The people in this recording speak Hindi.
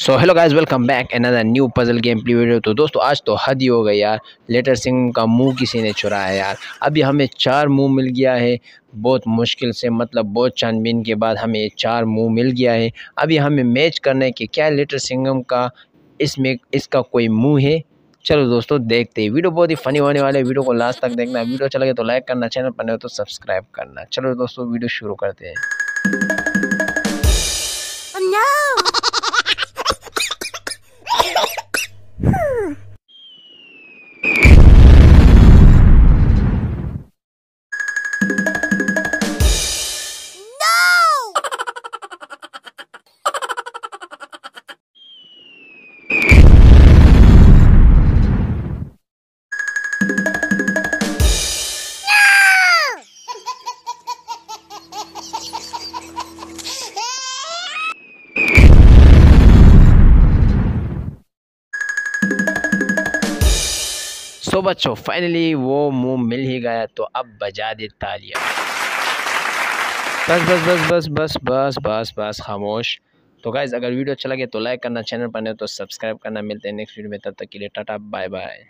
सो hello guys welcome back another new puzzle game play video तो दोस्तों आज तो हद ही हो गई यार लेटर सिंह का मुंह किसी ने चुरा है यार अभी हमें चार मुंह मिल गया है बहुत मुश्किल से मतलब बहुत छानबीन के बाद हमें चार मुंह मिल गया है अभी हमें मैच करना है कि क्या लेटर सिंगम का इसमें इसका कोई मुंह है चलो दोस्तों देखते हैं वीडियो बहुत ही फनी होने वाले वीडियो को लास्ट तक देखना वीडियो अच्छा लगे तो लाइक करना चैनल पर नहीं हो तो सब्सक्राइब करना चलो दोस्तों वीडियो शुरू करते हैं सो बच्चों फाइनली वो मुंह मिल ही गया तो अब बजा दे तालियां बस बस बस बस बस बस बस बस खामोश तो गाइज़ अगर वीडियो अच्छा लगे तो लाइक करना चैनल पर नहीं तो सब्सक्राइब करना मिलते हैं नेक्स्ट वीडियो में तब तक के लिए टाटा बाय बाय